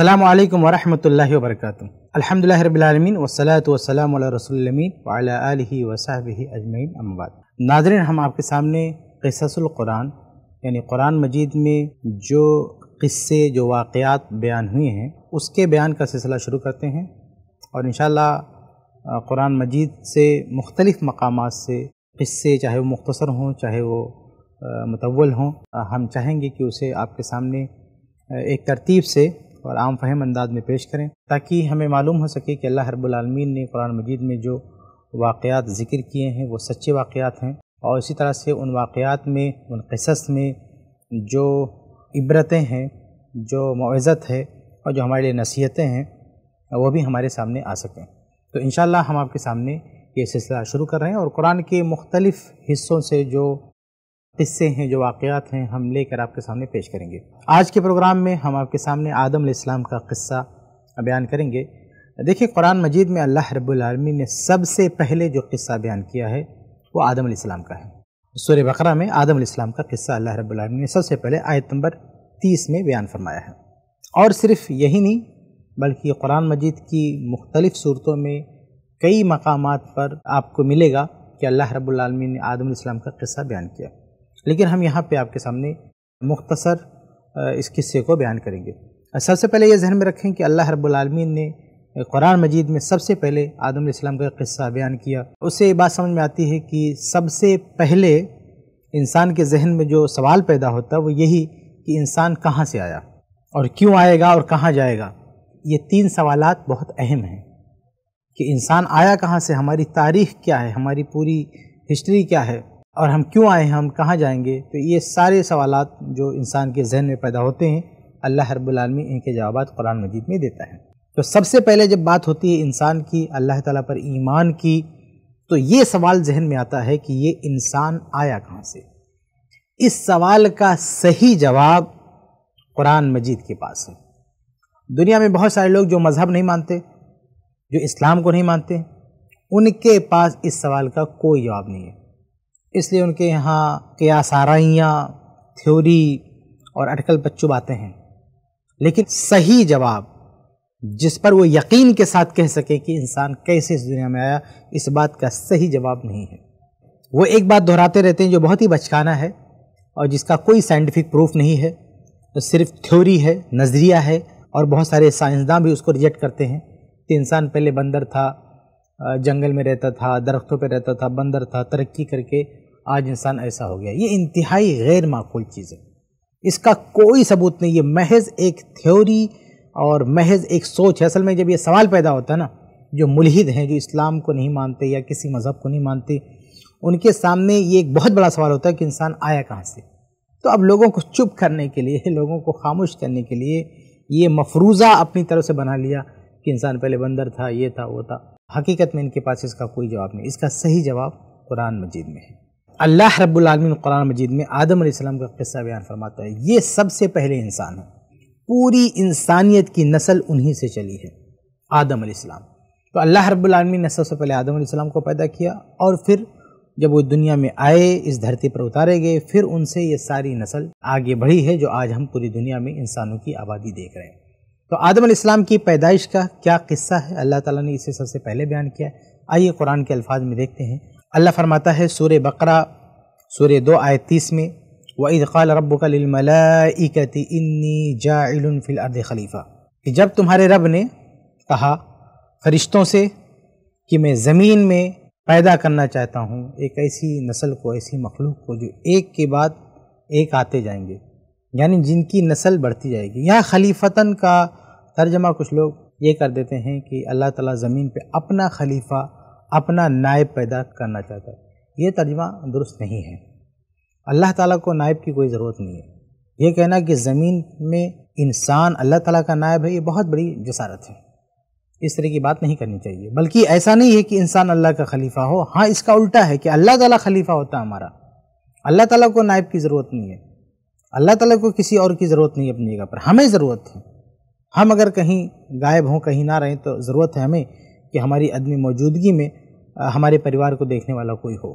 अल्लाम वरहमल वर्क अलहमदिल्ला रबालमीन वसलात वसलाम रसोलमीन वाली वसाब अजमैन अम्बाद नाजरन हम आपके सामने क़स्सुल्कुरान यानी कुरान मजीद में जो किस्से जो वाक़ात बयान हुए हैं उसके बयान का सिलसिला शुरू करते हैं और इन कुरान मजीद से मुख्तलिफ़ मकाम से किस्से चाहे वो मुख्तसर हों चाहे वो मतवल हों हम चाहेंगे कि उसे आपके सामने एक तरतीब से और आम फहम अंदाज में पेश करें ताकि हमें मालूम हो सके कि अल्लाह रब्लमीन ने कुरान मजीद में जो वाक़ात ज़िक्र किए हैं वो सच्चे वाक़ात हैं और इसी तरह से उन वाक़ात में उन कसस में जो इबरतें हैं जो मुआज़त है और जो हमारे लिए नसीहतें हैं वो भी हमारे सामने आ सकें तो इन हम आपके सामने ये सिलसिला शुरू कर रहे हैं और कुरान के मुख्तलिफ़ हिस्सों से जो किस्से हैं जो वाक़ात हैं हम लेकर आपके सामने पेश करेंगे आज के प्रोग्राम में हम आपके सामने आदम इस्लाम का किस्सा बयान करेंगे देखिए कुरान मजीद में अल्लाह रबालमी ने सबसे पहले जो किस्सा बयान किया है वो आदम इस्लाम का है सूर्य बकरा में आदम इस्लाम का किस्सा अल्लाह रब्लमी ने सबसे पहले आयत नंबर तीस में बयान फरमाया है और सिर्फ यही नहीं बल्कि कुरान मजीद की मुख्तलिफ़ सूरतों में कई मकाम पर आपको मिलेगा कि अल्लाह रब्लमी ने आदम इस्लाम का किस्सा बयान किया लेकिन हम यहाँ पर आपके सामने मुख्तसर इस किस्से को बयान करेंगे सबसे पहले ये जहन में रखें कि अल्लाह रबालमीन ने कुरान मजीद में सबसे पहले आदम इस्लाम का किस्सा बयान किया उससे ये बात समझ में आती है कि सबसे पहले इंसान के जहन में जो सवाल पैदा होता है वो यही कि इंसान कहाँ से आया और क्यों आएगा और कहाँ जाएगा ये तीन सवाल बहुत अहम हैं कि इंसान आया कहाँ से हमारी तारीख क्या है हमारी पूरी हिस्ट्री क्या है और हम क्यों आए हम कहाँ जाएंगे तो ये सारे सवाल जो इंसान के जहन में पैदा होते हैं अल्लाह हरबुलमी इनके जवाब कुरान मजीद में देता है तो सबसे पहले जब बात होती है इंसान की अल्लाह ताला पर ईमान की तो ये सवाल जहन में आता है कि ये इंसान आया कहाँ से इस सवाल का सही जवाब कुरान मजीद के पास है दुनिया में बहुत सारे लोग जो मज़हब नहीं मानते जो इस्लाम को नहीं मानते उनके पास इस सवाल का कोई जवाब नहीं है इसलिए उनके यहाँ क्यासाराइयाँ थ्योरी और अटकल बच्चों बातें हैं लेकिन सही जवाब जिस पर वो यकीन के साथ कह सके कि इंसान कैसे इस दुनिया में आया इस बात का सही जवाब नहीं है वो एक बात दोहराते रहते हैं जो बहुत ही बचकाना है और जिसका कोई साइंटिफिक प्रूफ नहीं है तो सिर्फ थ्योरी है नज़रिया है और बहुत सारे साइंसदान भी उसको रिजेक्ट करते हैं कि इंसान पहले बंदर था जंगल में रहता था दरख्तों पर रहता था बंदर था तरक्की करके आज इंसान ऐसा हो गया ये इंतहाई गैर माकूल चीज़ है इसका कोई सबूत नहीं ये महज एक थ्योरी और महज एक सोच है असल में जब ये सवाल पैदा होता है ना जो मुलहिद हैं जो इस्लाम को नहीं मानते या किसी मज़हब को नहीं मानते उनके सामने ये एक बहुत बड़ा सवाल होता है कि इंसान आया कहाँ से तो अब लोगों को चुप करने के लिए लोगों को खामोश करने के लिए ये मफरूज़ा अपनी तरफ से बना लिया कि इंसान पहले बंदर था ये था वो था हकीकत में इनके पास इसका कोई जवाब नहीं इसका सही जवाब कुरान मजीद में है अल्लाह रब्बुलमीन कुरान मजीद में आदम आदमी का किस्सा बयान फरमाता है ये सबसे पहले इंसान है पूरी इंसानियत की नस्ल उन्हीं से चली है आदम आसमाम तो अल्लाह रब्बुलमीन ने सबसे पहले आदम आसमाम को पैदा किया और फिर जब वो दुनिया में आए इस धरती पर उतारे गए फिर उनसे ये सारी नस्ल आगे बढ़ी है जो आज हम पूरी दुनिया में इंसानों की आबादी देख रहे हैं तो आदम आसमाम की पैदाइश का क्या किस्सा है अल्लाह तला ने इसे सबसे पहले बयान किया आइए कुरान के अल्फाज में देखते हैं अल्लाह फरमाता है सूर बकरा सूर दो आय तीस में वईद क़ाल रब कलमलाकती इन्नी जाफिल अर्द खलीफ़ा कि जब तुम्हारे रब ने कहा फरिश्तों से कि मैं ज़मीन में पैदा करना चाहता हूँ एक ऐसी नस्ल को ऐसी मखलूक को जो एक के बाद एक आते जाएंगे यानी जिनकी नस्ल बढ़ती जाएगी यहाँ ख़लीफता का तर्जमा कुछ लोग ये कर देते हैं कि अल्लाह ताला ज़मीन पे अपना खलीफा अपना नायब पैदा करना चाहता है ये तर्जमा दुरुस्त नहीं है अल्लाह ताला को नायब की कोई ज़रूरत नहीं है ये कहना कि ज़मीन में इंसान अल्लाह ताला का नायब है ये बहुत बड़ी जसारत है इस तरह की बात नहीं करनी चाहिए बल्कि ऐसा नहीं है कि इंसान अल्लाह का खलीफा हो हाँ इसका उल्टा है कि अल्लाह ताला खलीफा होता है हमारा अल्लाह ताला को नायब की ज़रूरत नहीं है अल्लाह ताला को किसी और की ज़रूरत नहीं है अपनी जगह पर हमें ज़रूरत है हम अगर कहीं गायब हों कहीं ना रहें तो ज़रूरत है हमें कि हमारी अदमी मौजूदगी में हमारे परिवार को देखने वाला कोई हो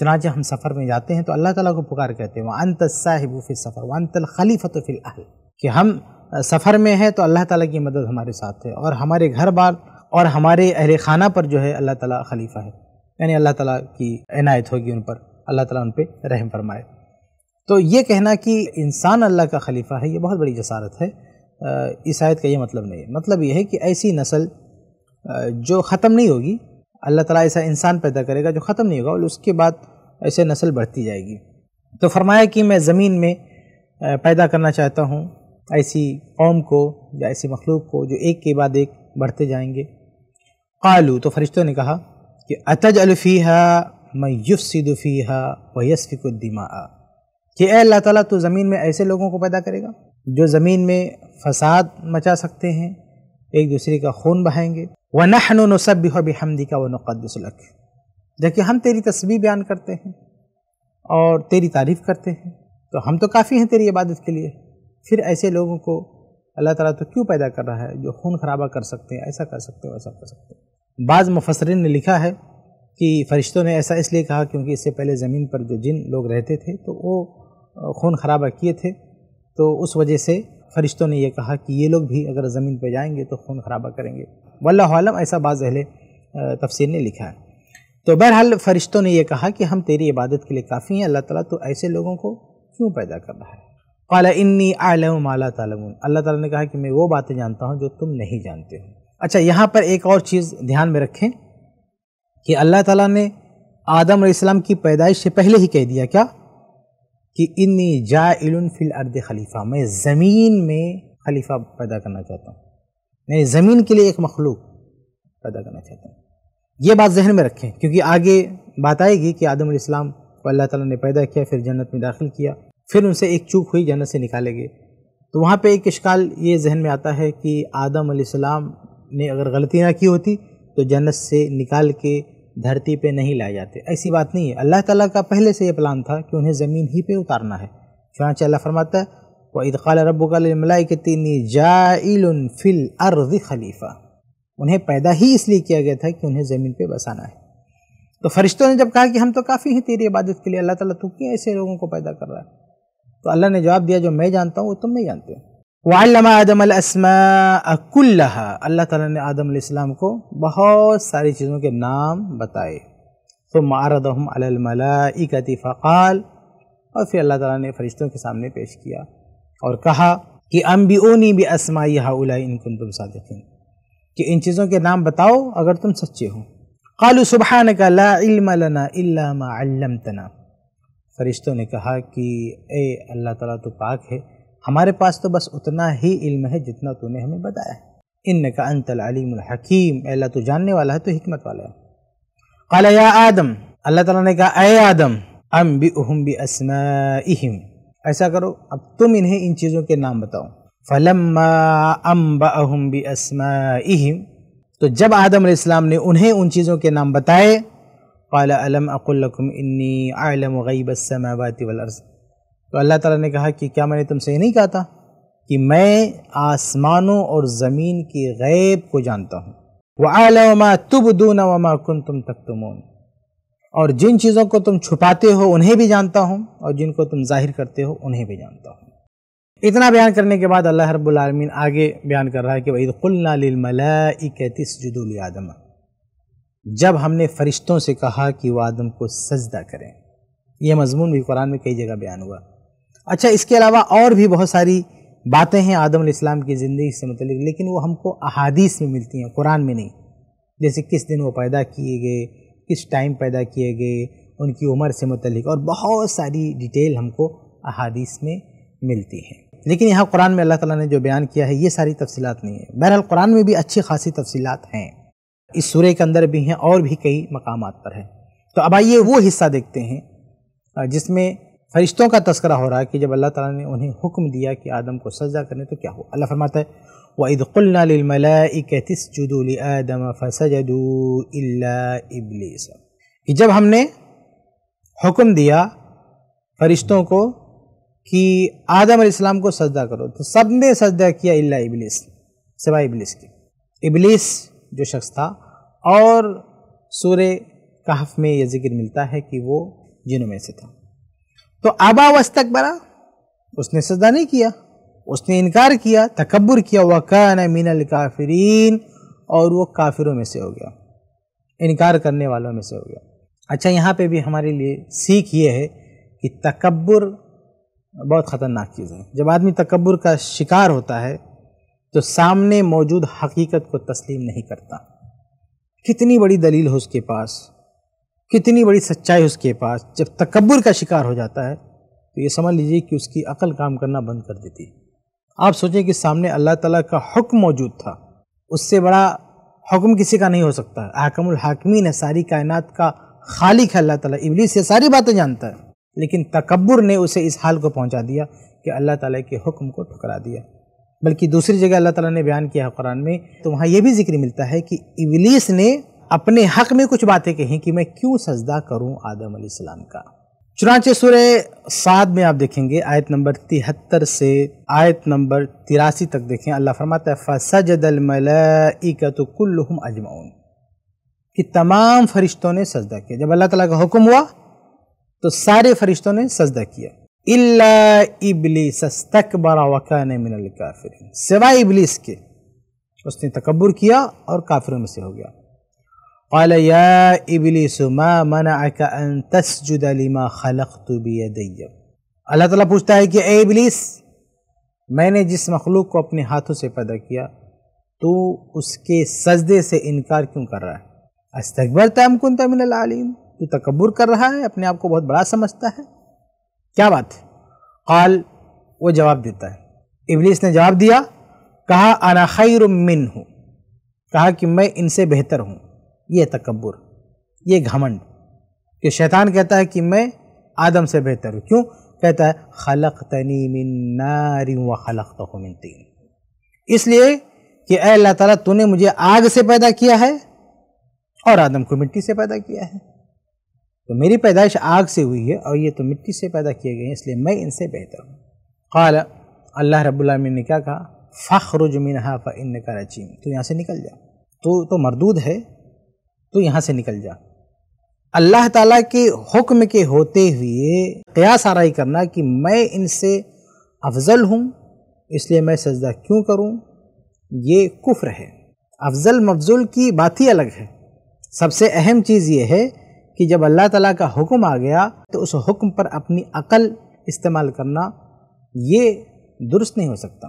चनाचे हम सफ़र में जाते हैं तो अल्लाह ताला को पुकार कहते हैं वन तब फिर सफ़र तल खलीफत फिल अहल कि हम सफ़र में हैं तो अल्लाह ताला की मदद हमारे साथ है और हमारे घर बार और हमारे अहल खाना पर जो है अल्लाह ताला खलीफा है यानी अल्लाह ताला की इनायत होगी उन पर अल्लाह ताला उन पर रहम फरमाए तो ये कहना कि इंसान अल्लाह का खलीफा है ये बहुत बड़ी जसारत है इस आयत का ये मतलब नहीं है मतलब ये है कि ऐसी नस्ल जो ख़त्म नहीं होगी अल्लाह ताला ऐसा इंसान पैदा करेगा जो ख़त्म नहीं होगा और उसके बाद ऐसे नस्ल बढ़ती जाएगी तो फरमाया कि मैं ज़मीन में पैदा करना चाहता हूँ ऐसी कौम को या ऐसी मखलूक को जो एक के बाद एक बढ़ते जाएंगे कालू तो फरिश्तों ने कहा कि अतज अलफ़ी है मैं युफसिदफ़ी है वयसफ़िकुद्दीमा कि अल्लाह ताला तो ज़मीन में ऐसे लोगों को पैदा करेगा जो ज़मीन में फसाद मचा सकते हैं एक दूसरे का खून बहाएंगे व नहन नसब हमदी का व नक़दसलक देखिए हम तेरी तस्वीर बयान करते हैं और तेरी तारीफ़ करते हैं तो हम तो काफ़ी हैं तेरी इबादत के लिए फिर ऐसे लोगों को अल्लाह ताला तो क्यों पैदा कर रहा है जो खून खराबा कर सकते हैं ऐसा कर सकते हैं वैसा कर सकते हैं बाज़ मुफसरिन ने लिखा है कि फ़रिश्तों ने ऐसा इसलिए कहा क्योंकि इससे पहले ज़मीन पर जो जिन लोग रहते थे तो वो खून खराबा किए थे तो उस वजह से फरिश्तों ने यह कहा कि ये लोग भी अगर ज़मीन पर जाएंगे तो खून खराबा करेंगे वल्लम आलम ऐसा बाज़ अहले तफसीर ने लिखा है तो बहरहाल फरिश्तों ने यह कहा कि हम तेरी इबादत के लिए काफ़ी हैं अल्लाह ताला तो ऐसे लोगों को क्यों पैदा कर रहा है काला इन्नी आलम माला तालमून अल्लाह ताला ने कहा कि मैं वो बातें जानता हूँ जो तुम नहीं जानते हो अच्छा यहाँ पर एक और चीज़ ध्यान में रखें कि अल्लाह ताला ने आदम इस्लाम की पैदाइश से पहले ही कह दिया क्या कि इन्नी जा फिल अर्द खलीफा मैं ज़मीन में खलीफा पैदा करना चाहता हूँ मैं ज़मीन के लिए एक मखलूक पैदा करना चाहता हूँ ये बात जहन में रखें क्योंकि आगे बात आएगी कि आदम इस्लाम को अल्लाह ताला ने पैदा किया फिर जन्नत में दाखिल किया फिर उनसे एक चूक हुई जन्नत से निकाले गए तो वहाँ पर एक इश्काल ये जहन में आता है कि आदम ने अगर गलती ना की होती तो जन्नत से निकाल के धरती पे नहीं लाए जाते ऐसी बात नहीं है अल्लाह ताला का पहले से ये प्लान था कि उन्हें ज़मीन ही पे उतारना है चुनाच अल्लाह फरमाता है व इदकाल रबालाई के जाइल फिल अर्द खलीफा उन्हें पैदा ही इसलिए किया गया था कि उन्हें ज़मीन पर बसाना है तो फरिश्तों ने जब कहा कि हम तो काफ़ी हैं तेरी इबादत के लिए अल्लाह तला तू क्यों ऐसे लोगों को पैदा कर रहा है तो अल्लाह ने जवाब दिया जो मैं जानता हूँ वो तुम नहीं जानते हो वालमा आदम असमाकुल्ला अल्लाह ताला ने आदम इस्लाम को बहुत सारी चीज़ों के नाम बताए तो मारदम इकती फ़ाल और फिर अल्लाह ताला ने फरिश्तों के सामने पेश किया और कहा कि अम्बिओनी भी असमाई हाउला इनकुन तुम सादिन कि इन चीज़ों के नाम बताओ अगर तुम सच्चे हो कलु सुबहान ने कहा तना फरिश्तों ने कहा कि ए अल्लाह ताला तो पाक है हमारे पास तो बस उतना ही इल्म है जितना तूने हमें बताया है इन का अंतल अलीमहकीम अल्लाह तो जानने वाला है तो हिकमत वाला है काला या आदम अल्लाह तला ने कहा अय आदम अम बी उहम बी असम इहिम ऐसा करो अब तुम इन्हें इन चीज़ों के नाम बताओ फलम अम बहम बी असम इहिम तो जब आदम इस्लाम ने उन्हें उन चीज़ों के नाम बताए काला अलम अकुल्लकुम इन्नी आलम गईब समावती वलर्ज़ तो अल्लाह ताला ने कहा कि क्या मैंने तुमसे ये नहीं कहा था कि मैं आसमानों और ज़मीन की गैब को जानता हूँ वह आलमा तुब दूना वमा कुन तुम तक तुम और जिन चीज़ों को तुम छुपाते हो उन्हें भी जानता हूँ और जिनको तुम जाहिर करते हो उन्हें भी जानता हूँ इतना बयान करने के बाद अल्लाह रबालमीन आगे बयान कर रहा है कि वही जदूल आदम जब हमने फरिश्तों से कहा कि वह आदम को सजदा करें यह मजमून भी कुरान में कई जगह बयान हुआ अच्छा इसके अलावा और भी बहुत सारी बातें हैं आदम इस्लाम की ज़िंदगी से मतलब लेकिन वो हमको अहादीस में मिलती हैं कुरान में नहीं जैसे किस दिन वो पैदा किए गए किस टाइम पैदा किए गए उनकी उम्र से मतलब और बहुत सारी डिटेल हमको अहादीस में मिलती है लेकिन यहाँ कुरान में अल्लाह ताला ने जो बयान किया है ये सारी तफसीत नहीं है बहरहाल कुरान में भी अच्छी खासी तफसीत हैं इस सूर्य के अंदर भी हैं और भी कई मकाम पर हैं तो अब आइए वो हिस्सा देखते हैं जिसमें फरिश्तों का तस्करा हो रहा है कि जब अल्लाह ताला ने उन्हें हुक्म दिया कि आदम को सजा करने तो क्या हो अल्लाह फरमाता है वईदुल्लाजुदम फसजदू इबलीस कि जब हमने हुक्म दिया फरिश्तों को कि आदम इस्लाम को सजदा करो तो सब ने सजदा किया इल्ला इबलीस सिवाय इबलीस के इबलीस जो शख्स था और सूर्य कहफ में यह जिक्र मिलता है कि वो जिनों में से था तो आबावस तक बरा उसने सजदा नहीं किया उसने इनकार किया तकबर किया वकान मीन काफरीन और वो काफिरों में से हो गया इनकार करने वालों में से हो गया अच्छा यहाँ पे भी हमारे लिए सीख ये है कि तकबर बहुत ख़तरनाक चीज़ है जब आदमी तकबर का शिकार होता है तो सामने मौजूद हकीकत को तस्लीम नहीं करता कितनी बड़ी दलील हो उसके पास कितनी बड़ी सच्चाई उसके पास जब तकबर का शिकार हो जाता है तो ये समझ लीजिए कि उसकी अकल काम करना बंद कर देती है आप सोचें कि सामने अल्लाह ताला का हुक्म मौजूद था उससे बड़ा हुक्म किसी का नहीं हो सकता है हाकमुल ने है सारी कायनात का खालिक है अल्लाह ताला इबलीस ये सारी बातें जानता है लेकिन तकबर ने उसे इस हाल को पहुंचा दिया कि अल्लाह ताला के हुक्म को ठुकरा दिया बल्कि दूसरी जगह अल्लाह ताला ने बयान किया है कुरान में तो वहाँ यह भी जिक्र मिलता है कि इबलीस ने अपने हक में कुछ बातें कहीं कि मैं क्यों सजदा करूं आदम सलाम का चुनाचे सूर्य सात में आप देखेंगे आयत नंबर तिहत्तर से आयत नंबर तिरासी तक देखें अल्लाह फरमाता है फ़सजल मलाकुल्लुम अजमाउन कि तमाम फरिश्तों ने सजदा किया जब अल्लाह तला का हुक्म हुआ तो सारे फरिश्तों ने सजदा किया इल्ला इबली सस्तक बरा वकान मिनल काफिर सिवाय इबलीस के उसने तकबर किया और काफिरों में से हो गया قال يا इबलिस मा मनअक अन तस्जुद लिमा खलक़तु बियदय अल्लाह ताला पूछता है कि ए इबलिस मैंने जिस मखलूक को अपने हाथों से पैदा किया तो उसके सजदे से इनकार क्यों कर रहा है अस्तकबर तम कुन तमिल आलिम तू तकबर कर रहा है अपने आप को बहुत बड़ा समझता है क्या बात है काल वो जवाब देता है इबलिस ने जवाब दिया कहा अना खैर मिन हूँ कहा कि मैं इनसे बेहतर हूँ ये तकबर ये घमंड कि शैतान कहता है कि मैं आदम से बेहतर हूँ क्यों कहता है खलक तनी मिन नारी व खलक तो मिन तीन इसलिए कि अल्लाह ताला तूने मुझे आग से पैदा किया है और आदम को मिट्टी से पैदा किया है तो मेरी पैदाइश आग से हुई है और ये तो मिट्टी से पैदा किए गए हैं इसलिए मैं इनसे बेहतर हूँ काल अल्लाह रबालमीन ने क्या कहा फ़खरुज मिनहा फ़ इन का तो यहाँ से निकल जा तो तो मरदूद है तो यहाँ से निकल जा अल्लाह ताला के हुक्म के होते हुए कयास आरई करना कि मैं इनसे अफजल हूँ इसलिए मैं सजदा क्यों करूँ ये कुफ्र है अफजल मफजुल की बात ही अलग है सबसे अहम चीज़ ये है कि जब अल्लाह ताला का हुक्म आ गया तो उस हुक्म पर अपनी अकल इस्तेमाल करना ये दुरुस्त नहीं हो सकता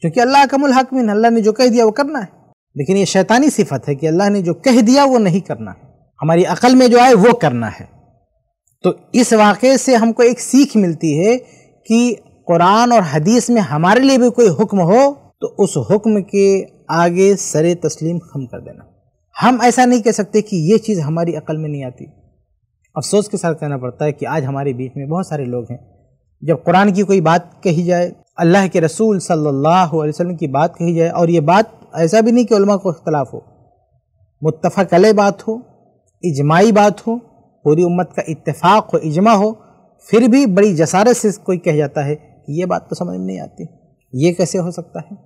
क्योंकि अल्लाह कमल हकमिन अल्लाह ने जो कह दिया वो करना है लेकिन ये शैतानी सिफत है कि अल्लाह ने जो कह दिया वो नहीं करना है हमारी अकल में जो आए वो करना है तो इस वाक़े से हमको एक सीख मिलती है कि कुरान और हदीस में हमारे लिए भी कोई हुक्म हो तो उस हुक्म के आगे सर तस्लीम खम कर देना हम ऐसा नहीं कह सकते कि ये चीज़ हमारी अकल में नहीं आती अफसोस के साथ कहना पड़ता है कि आज हमारे बीच में बहुत सारे लोग हैं जब कुरान की कोई बात कही जाए अल्लाह के रसूल सल्लल्लाहु अलैहि वसल्लम की बात कही जाए और ये बात ऐसा भी नहीं कि उलमा को इख्तलाफ हो मुतफा कले बात हो इजमाई बात हो पूरी उम्मत का इत्तेफाक हो इजमा हो फिर भी बड़ी जसारत से कोई कह जाता है कि ये बात तो समझ में नहीं आती ये कैसे हो सकता है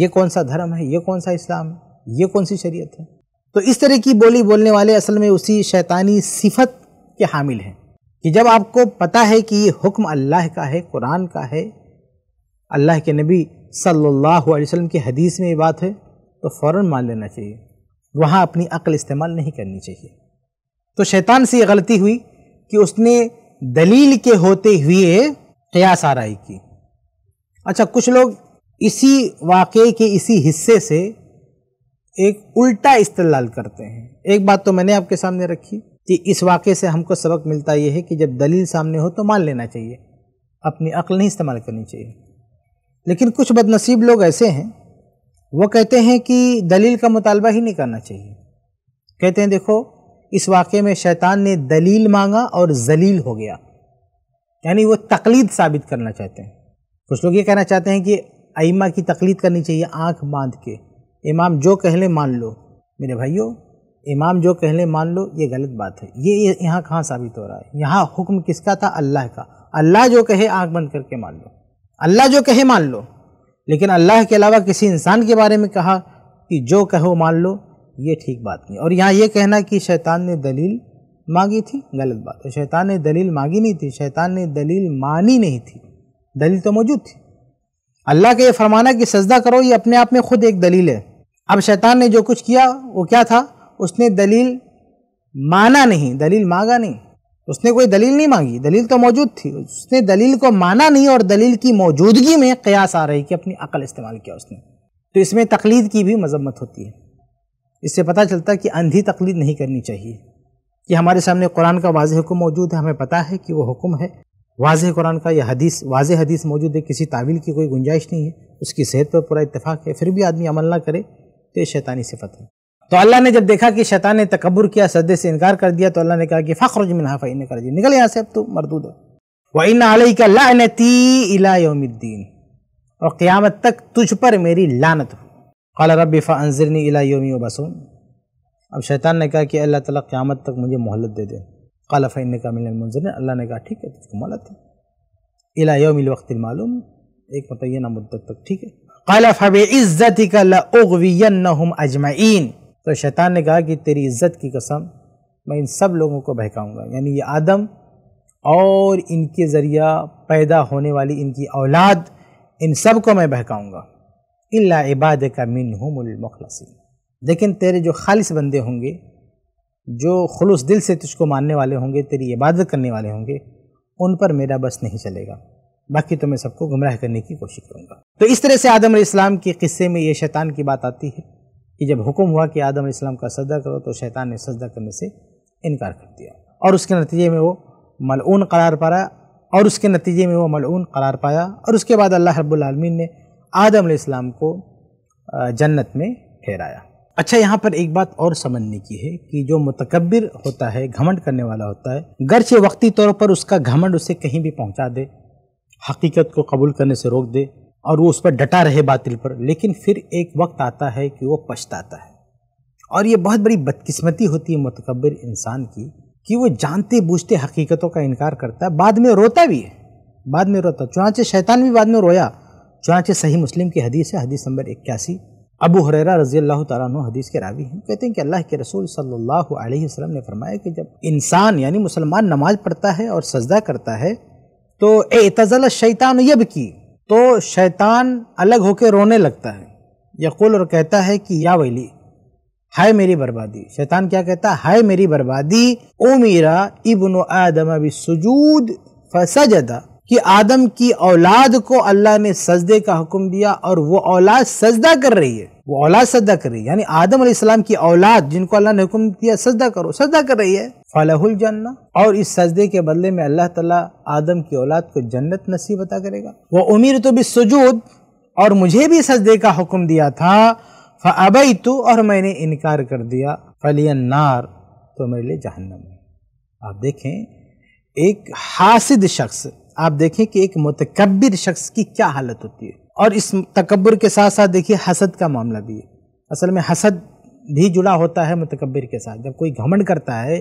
ये कौन सा धर्म है ये कौन सा इस्लाम है ये कौन सी शरीयत है तो इस तरह की बोली बोलने वाले असल में उसी शैतानी सिफत के हामिल हैं कि जब आपको पता है कि ये हुक्म अल्लाह का है कुरान का है अल्लाह के नबी सल्लल्लाहु अलैहि वसल्लम की हदीस में ये बात है तो फ़ौर मान लेना चाहिए वहाँ अपनी अक्ल इस्तेमाल नहीं करनी चाहिए तो शैतान से ये गलती हुई कि उसने दलील के होते हुए कयास आरई की अच्छा कुछ लोग इसी वाक़े के इसी हिस्से से एक उल्टा इस्तेलाल करते हैं एक बात तो मैंने आपके सामने रखी कि इस वाक़े से हमको सबक मिलता यह है कि जब दलील सामने हो तो मान लेना चाहिए अपनी अक्ल नहीं इस्तेमाल करनी चाहिए लेकिन कुछ बदनसीब लोग ऐसे हैं वो कहते हैं कि दलील का मुतालबा ही नहीं करना चाहिए कहते हैं देखो इस वाक़े में शैतान ने दलील मांगा और जलील हो गया यानी वो तकलीद साबित करना चाहते हैं कुछ लोग ये कहना चाहते हैं कि आइमा की तकलीद करनी चाहिए आंख बांध के इमाम जो कह लें मान लो मेरे भाइयों इमाम जो कह लें मान लो ये गलत बात है ये यहाँ कहाँ साबित हो रहा है यहाँ हुक्म किसका था अल्लाह का अल्लाह जो कहे आँख बंद करके मान लो अल्लाह जो कहे मान लो लेकिन अल्लाह के अलावा किसी इंसान के बारे में कहा कि जो कहो मान लो ये ठीक बात नहीं और यहाँ ये कहना कि शैतान ने दलील मांगी थी गलत बात है शैतान ने दलील मांगी नहीं थी शैतान ने दलील मानी नहीं थी दलील तो मौजूद थी अल्लाह का ये फरमाना कि सजदा करो ये अपने आप में खुद एक दलील है अब शैतान ने जो कुछ किया वो क्या था उसने दलील माना नहीं दलील मांगा नहीं उसने कोई दलील नहीं मांगी दलील तो मौजूद थी उसने दलील को माना नहीं और दलील की मौजूदगी में कयास आ रही कि अपनी अकल इस्तेमाल किया उसने तो इसमें तकलीद की भी मजम्मत होती है इससे पता चलता कि अंधी तकलीद नहीं करनी चाहिए कि हमारे सामने कुरान का वाज हुक्म मौजूद है हमें पता है कि वो हुक्म है वाज कुरान का यह हदीस वाज हदीस मौजूद है किसी तावील की कोई गुंजाइश नहीं है उसकी सेहत पर पूरा इतफाक़ है फिर भी आदमी अमल ना करे तो ये शैतानी सिफत है तो अल्लाह ने जब देखा कि शैतान ने तकबर किया सदे से इनकार कर दिया तो अल्लाह ने कहा कि फ़ख्र मिन हाफ़ा इन कर दिया निकल यहाँ से अब तो मरदूद है व इन आलही का लानती इला योमुद्दीन और क़्यामत तक तुझ पर मेरी लानत हो कल रब फ़ानजरनी इला योमी बसून अब शैतान ने कहा कि अल्लाह तला क़्यामत तक मुझे मोहलत दे दे कल फ़ैन का मिन मंजर ने अल्लाह ने कहा ठीक है तुझको मोहलत है इला वक्त मालूम एक मुतयना मुद्दत तक ठीक है कल फ़ब इज़्ज़त का लगवी अजमाइन तो शैतान ने कहा कि तेरी इज्जत की कसम मैं इन सब लोगों को बहकाऊंगा यानी ये आदम और इनके ज़रिया पैदा होने वाली इनकी औलाद इन सब को मैं बहकाऊँगा इला इबाद का मिन हमलमखलसी लेकिन तेरे जो खालिश बंदे होंगे जो खलूस दिल से तुझको मानने वाले होंगे तेरी इबादत करने वाले होंगे उन पर मेरा बस नहीं चलेगा बाकी तो मैं सबको गुमराह करने की कोशिश करूँगा तो इस तरह से आदम इस्लाम के किस्से में ये शैतान की बात आती है कि जब हुक्म हुआ कि आदम इस्लाम का सजदा करो तो शैतान ने सजदा करने से इनकार कर दिया और उसके नतीजे में वो मलून करार पाया और उसके नतीजे में वो मलून करार पाया और उसके बाद अल्लाह रब्लमीन ने आदम इस्लाम को जन्नत में ठहराया अच्छा यहाँ पर एक बात और समझने की है कि जो मुतकबिर होता है घमंड करने वाला होता है से वक्ती तौर पर उसका घमंड उसे कहीं भी पहुँचा दे हकीकत को कबूल करने से रोक दे और वो उस पर डटा रहे बातिल पर लेकिन फिर एक वक्त आता है कि वो पछताता है और ये बहुत बड़ी बदकिस्मती होती है मतकबर इंसान की कि वो जानते बूझते हकीकतों का इनकार करता है बाद में रोता भी है बाद में रोता चुनाचे शैतान भी बाद में रोया चुनाचे सही मुस्लिम की हदीस है हदीस नंबर इक्यासी अबू हरेरा रजी अल्लाह तु हदीस के रावी हैं कहते हैं कि अल्लाह के रसूल सल्लल्लाहु अलैहि वसल्लम ने फरमाया कि जब इंसान यानी मुसलमान नमाज पढ़ता है और सजदा करता है तो ए तज़ल शैतान यब की तो शैतान अलग होकर रोने लगता है यकुल और कहता है कि या वैली हाय मेरी बर्बादी शैतान क्या कहता है हाय मेरी बर्बादी ओ मीरा इबन आदम बिसजूद जदा कि आदम की औलाद को अल्लाह ने सजदे का हुक्म दिया और वो औलाद सजदा कर रही है वो औलाद सजदा कर रही है यानी आदम इस्लाम की औलाद जिनको अल्लाह ने हुक्म दिया सजदा करो सजदा कर रही है फलाहुल जन्ना और इस सजदे के बदले में अल्लाह तला आदम की औलाद को जन्नत नसीब अता करेगा वह उमीर तो भी सजूद और मुझे भी सजदे का हुक्म दिया था फ़बई तो और मैंने इनकार कर दिया फलियन नार तो मेरे लिए जहन्नम आप देखें एक हासिद शख्स आप देखें कि एक मतकबर शख्स की क्या हालत होती है और इस तकबर के साथ साथ देखिए हसद का मामला भी है असल में हसद भी जुड़ा होता है मतकबर के साथ जब कोई घमंड करता है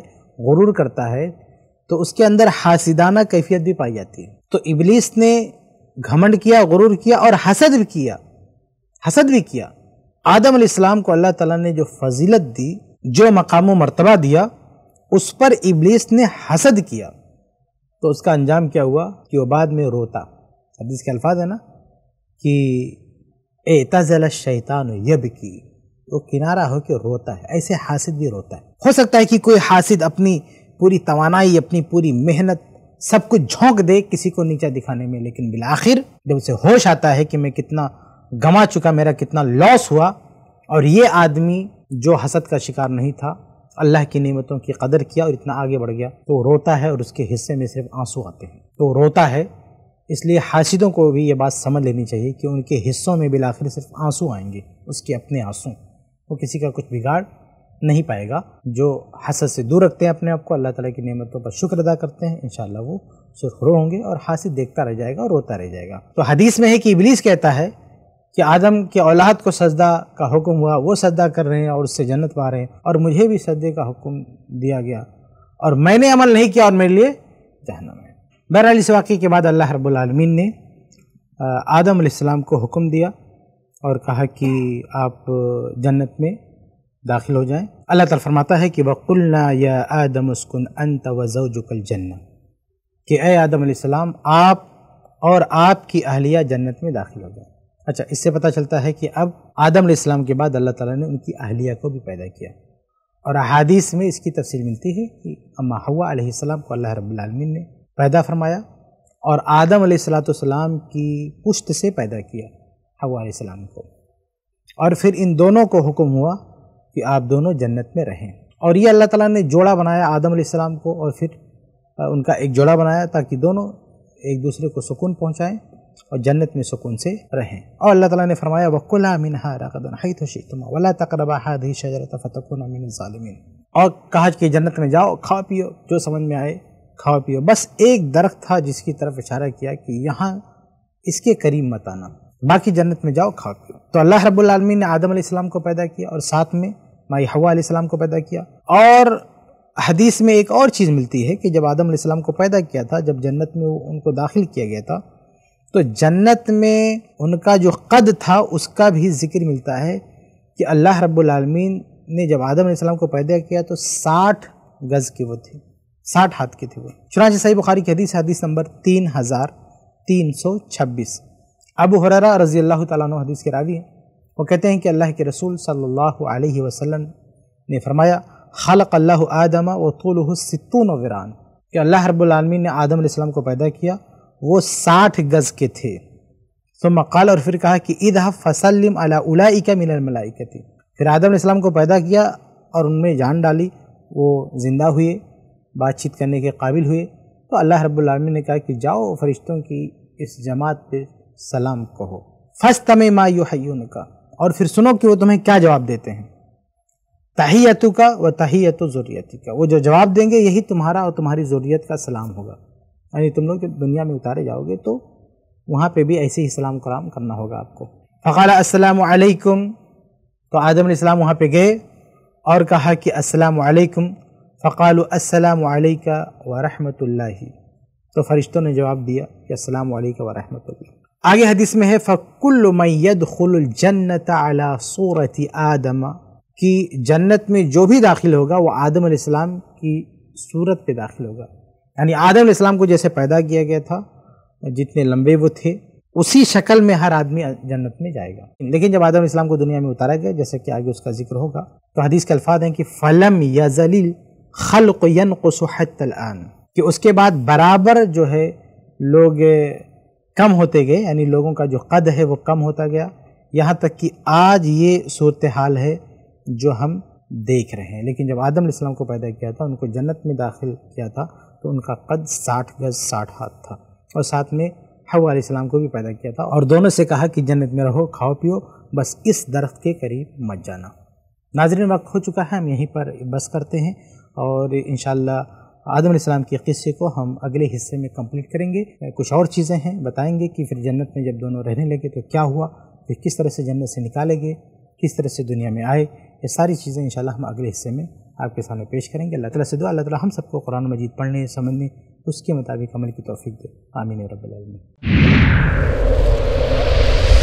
गुरूर करता है तो उसके अंदर हासिदाना कैफियत भी पाई जाती है तो इबलीस ने घमंड किया गुरूर किया और हसद भी किया हसद भी किया आदम इस्लाम को अल्लाह ताला ने जो फजीलत दी जो मकाम मरतबा दिया उस पर इबलीस ने हसद किया तो उसका अंजाम क्या हुआ कि वो बाद में रोता अब इसके अल्फाज है ना कि ए तजल शैतान यब की वो किनारा होकर रोता है ऐसे हासिद भी रोता है हो सकता है कि कोई हासिद अपनी पूरी तोानाई अपनी पूरी मेहनत सब कुछ झोंक दे किसी को नीचा दिखाने में लेकिन आखिर जब उसे होश आता है कि मैं कितना गंवा चुका मेरा कितना लॉस हुआ और ये आदमी जो हसद का शिकार नहीं था अल्लाह की नियमतों की कदर किया और इतना आगे बढ़ गया तो रोता है और उसके हिस्से में सिर्फ आंसू आते हैं तो रोता है इसलिए हासिदों को भी ये बात समझ लेनी चाहिए कि उनके हिस्सों में बिल आखिर सिर्फ आंसू आएंगे उसके अपने आंसू वो किसी का कुछ बिगाड़ नहीं पाएगा जो हसद से दूर रखते हैं अपने आप को अल्लाह ताला की नियमतों पर शुक्र अदा करते हैं इन वो सुरखरू होंगे और हासिद देखता रह जाएगा और रोता रह जाएगा तो हदीस में है कि इबलीस कहता है कि आदम के औलाद को सजदा का हुक्म हुआ वो सजदा कर रहे हैं और उससे जन्नत पा रहे हैं और मुझे भी सजदे का हुक्म दिया गया और मैंने अमल नहीं किया और मेरे लिए जहनम है बहरहाल इस वाक़े के बाद अल्लाह रबालमीन ने आदम आदम्लाम को हुक्म दिया और कहा कि आप जन्नत में दाखिल हो जाएं अल्लाह ताला फरमाता है कि वकुलना या आदम उसकुन अंत वजुकल जन्ना कि ए आदम आप और आपकी अहलिया जन्नत में दाखिल हो जाए अच्छा इससे पता चलता है कि अब आदम इस्लाम के बाद अल्लाह ताला ने उनकी अहलिया को भी पैदा किया और अहादीस में इसकी तफसील मिलती है कि अम्मा हवा अलैहिस्सलाम को अल्लाह रब्लमिन ने पैदा फरमाया और आदम सलाम की पुश्त से पैदा किया हवा अलैहिस्सलाम को और फिर इन दोनों को हुक्म हुआ कि आप दोनों जन्नत में रहें और ये अल्लाह ताला ने जोड़ा बनाया आदम अलैहिस्सलाम को और फिर उनका एक जोड़ा बनाया ताकि दोनों एक दूसरे को सुकून पहुँचाएँ और जन्नत में सुकून से रहें और अल्लाह ताला ने फरमाया वकुला मिन हादम वला तक्रबा हादी शजरत फ़तकुन मिन ालमिन और कहा कि जन्नत में जाओ खाओ पियो जो समझ में आए खाओ पियो बस एक दरख्त था जिसकी तरफ इशारा किया कि यहाँ इसके करीब मत आना बाकी जन्नत में जाओ खाओ पियो तो अल्लाह आलमीन ने आदम अलैहिस्सलाम को पैदा किया और साथ में माई हवा अलैहिस्सलाम को पैदा किया और हदीस में एक और चीज़ मिलती है कि जब आदम अलैहिस्सलाम को पैदा किया था जब जन्नत में उनको दाखिल किया गया था तो जन्नत में उनका जो कद था उसका भी जिक्र मिलता है कि अल्लाह रब्लमीन ने जब आदम आदम को पैदा किया तो साठ गज़ की वो थी साठ हाथ की थी वो चुनाच सही बुखारी की हदीस हदीस नंबर तीन हज़ार तीन सौ छब्बीस अबू हुररा रज़ी अल्लाह तु हदीस के रावी वो कहते हैं कि अल्लाह के रसूल सल्लल्लाहु अलैहि वसल्लम ने फरमाया खलक अल्लाह आदम व सितून वरान कि अल्लाह रब्लमी ने आदम को पैदा किया वो साठ गज़ के थे सो मकाल और फिर कहा कि ईद फसलम अला उलाई का मिनल मलाइका थी फिर आदम इस्लाम को पैदा किया और उनमें जान डाली वो ज़िंदा हुए बातचीत करने के काबिल हुए तो अल्लाह रब्लम ने कहा कि जाओ फरिश्तों की इस जमात पे सलाम कहो फस तम माँ यून का और फिर सुनो कि वो तुम्हें क्या जवाब देते हैं तहीयतु का व तहीयत ज़रूरती का वो जो जवाब देंगे यही तुम्हारा और तुम्हारी ज़रूरत का सलाम होगा यानी तुम लोग जब दुनिया में उतारे जाओगे तो वहाँ पे भी ऐसे ही सलाम कलाम करना होगा आपको फ़ाल असलकुम तो आदम इस्लाम वहाँ पे गए और कहा कि असलकुम फ़ाल असलका वरहमतुल्ला तो फरिश्तों ने जवाब दिया कि असलम वालेकुम आगे हदीस में है फ़कुल मैद जन्नत अला सूरत आदम कि जन्नत में जो भी दाखिल होगा वो आदम की सूरत पे दाखिल होगा यानी आदम इस्लाम को जैसे पैदा किया गया था जितने लंबे वो थे उसी शक्ल में हर आदमी जन्नत में जाएगा लेकिन जब आदम इस्लाम को दुनिया में उतारा गया जैसे कि आगे उसका जिक्र होगा तो हदीस के अल्फाज हैं कि फलम या जलील खल यन आन कि उसके बाद बराबर जो है लोग कम होते गए यानी लोगों का जो कद है वो कम होता गया यहाँ तक कि आज ये सूरत हाल है जो हम देख रहे हैं लेकिन जब आदम इस्लाम को पैदा किया था उनको जन्नत में दाखिल किया था तो उनका कद साठ गज साठ हाथ था और साथ में हवा को भी पैदा किया था और दोनों से कहा कि जन्नत में रहो खाओ पियो बस इस दरख्त के करीब मत जाना नाजरन वक्त हो चुका है हम यहीं पर बस करते हैं और इन आदम सलाम के किस्से को हम अगले हिस्से में कंप्लीट करेंगे कुछ और चीज़ें हैं बताएंगे कि फिर जन्नत में जब दोनों रहने लगे तो क्या हुआ फिर किस तरह से जन्नत से निकाले गए किस तरह से दुनिया में आए ये सारी चीज़ें इन हम अगले हिस्से में आपके सामने पेश करेंगे अल्लाह तला से दुआ अल्लाह हम सबको कुरान मजीद पढ़ने समझने उसके मुताबिक अमल की तोफ़ी दे आमीन रबी